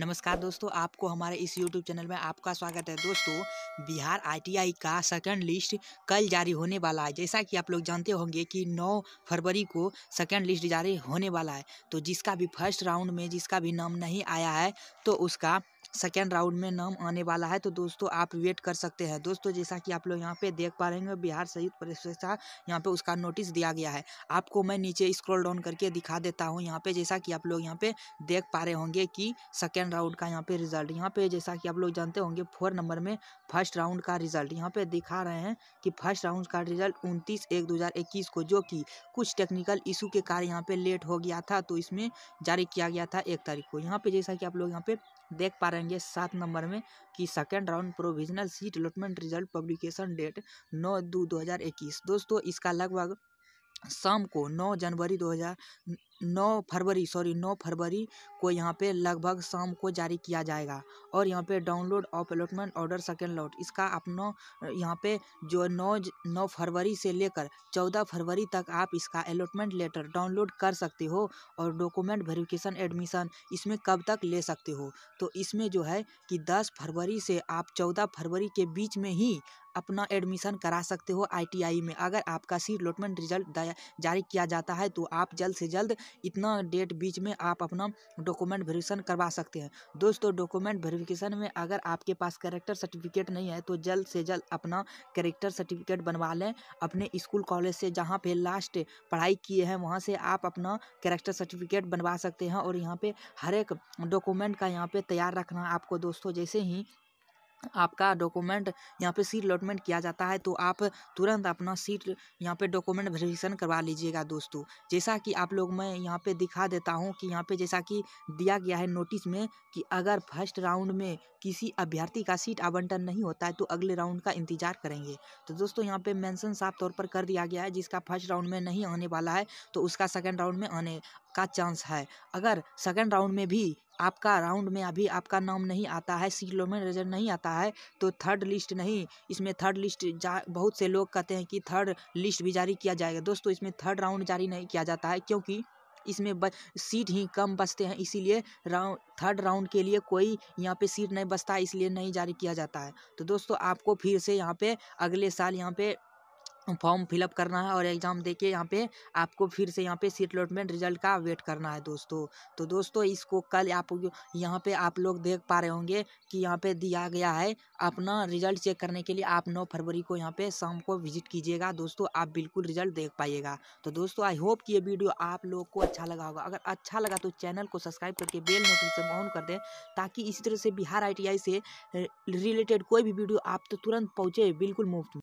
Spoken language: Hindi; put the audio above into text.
नमस्कार दोस्तों आपको हमारे इस YouTube चैनल में आपका स्वागत है दोस्तों बिहार आईटीआई का सेकंड लिस्ट कल जारी होने वाला है जैसा कि आप लोग जानते होंगे कि 9 फरवरी को सेकंड लिस्ट जारी होने वाला है तो जिसका भी फर्स्ट राउंड में जिसका भी नाम नहीं आया है तो उसका सेकेंड राउंड में नाम आने वाला है तो दोस्तों आप वेट कर सकते हैं दोस्तों जैसा कि आप लोग यहाँ पे देख पा रहे हैं बिहार संयुक्त परीक्षा यहाँ पे उसका नोटिस दिया गया है आपको मैं नीचे स्क्रॉल डाउन करके दिखा देता हूँ यहाँ पे जैसा कि आप लोग यहाँ पे देख पा रहे होंगे कि सेकेंड राउंड का यहाँ पे रिजल्ट यहाँ पे जैसा कि आप लोग जानते होंगे फोर नंबर में फर्स्ट राउंड का रिजल्ट यहाँ पे दिखा रहे हैं कि फर्स्ट राउंड का रिजल्ट उनतीस एक दो को जो कि कुछ टेक्निकल इशू के कारण यहाँ पे लेट हो गया था तो इसमें जारी किया गया था एक तारीख को यहाँ पे जैसा कि आप लोग यहाँ पे देख पा रहे करेंगे सात नंबर में कि second round provisional seat allotment result publication date नौ दो दो हज़ार इक्कीस दोस्तों इसका लगभग शाम को नौ जनवरी दो हजार नौ फरवरी सॉरी नौ फरवरी को यहाँ पे लगभग शाम को जारी किया जाएगा और यहाँ पे download of allotment order second lot इसका अपना यहाँ पे जो नौ नौ फरवरी से लेकर चौदह फरवरी तक आप इसका अलॉटमेंट लेटर डाउनलोड कर सकते हो और डॉक्यूमेंट वेरिफिकेशन एडमिशन इसमें कब तक ले सकते हो तो इसमें जो है कि दस फरवरी से आप चौदह फरवरी के बीच में ही अपना एडमिशन करा सकते हो आईटीआई में अगर आपका सी अलॉटमेंट रिजल्ट जारी किया जाता है तो आप जल्द से जल्द इतना डेट बीच में आप अपना डॉक्यूमेंट वेरिफिकेशन करवा सकते हैं दोस्तों डॉक्यूमेंट वेरिफिकेशन में अगर आपके पास करेक्टर सर्टिफिकेट नहीं है तो जल्द से जल्द अपना करेक्टर सर्टिफिकेट बनवा लें अपने स्कूल कॉलेज से जहाँ पे लास्ट पढ़ाई किए हैं वहाँ से आप अपना करेक्टर सर्टिफिकेट बनवा सकते हैं और यहाँ पे हर एक डॉक्यूमेंट का यहाँ पे तैयार रखना आपको दोस्तों जैसे ही आपका डॉक्यूमेंट यहाँ पे सीट अलॉटमेंट किया जाता है तो आप तुरंत अपना सीट यहाँ पे डॉक्यूमेंट वेरिफिकेशन करवा लीजिएगा दोस्तों जैसा कि आप लोग मैं यहाँ पे दिखा देता हूँ कि यहाँ पे जैसा कि दिया गया है नोटिस में कि अगर फर्स्ट राउंड में किसी अभ्यर्थी का सीट आवंटन नहीं होता है तो अगले राउंड का इंतजार करेंगे तो दोस्तों यहाँ पर मैंसन साफ तौर पर कर दिया गया है जिसका फर्स्ट राउंड में नहीं आने वाला है तो उसका सेकेंड राउंड में आने का चांस है अगर सेकेंड राउंड में भी आपका राउंड में अभी आपका नाम नहीं आता है सीट लोमेंट रिजल्ट नहीं आता है तो थर्ड लिस्ट नहीं इसमें थर्ड लिस्ट जा बहुत से लोग कहते हैं कि थर्ड लिस्ट भी जारी किया जाएगा दोस्तों इसमें थर्ड राउंड जारी नहीं किया जाता है क्योंकि इसमें ब, सीट ही कम बचते हैं इसीलिए राउंड थर्ड राउंड के लिए कोई यहाँ पे सीट नहीं बचता इसलिए नहीं जारी किया जाता है तो दोस्तों आपको फिर से यहाँ पे अगले साल यहाँ पे फॉर्म फिलअप करना है और एग्ज़ाम दे के यहाँ पे आपको फिर से यहाँ पे सीट अलॉटमेंट रिजल्ट का वेट करना है दोस्तों तो दोस्तों इसको कल आप यहाँ पे आप लोग देख पा रहे होंगे कि यहाँ पे दिया गया है अपना रिजल्ट चेक करने के लिए आप नौ फरवरी को यहाँ पे शाम को विजिट कीजिएगा दोस्तों आप बिल्कुल रिजल्ट देख पाइएगा तो दोस्तों आई होप कि ये वीडियो आप लोग को अच्छा लगा होगा अगर अच्छा लगा तो चैनल को सब्सक्राइब करके बेल नोटिफिकेशन ऑन कर दें ताकि इसी तरह से बिहार आई से रिलेटेड कोई भी वीडियो आप तो तुरंत पहुँचे बिल्कुल मुफ्त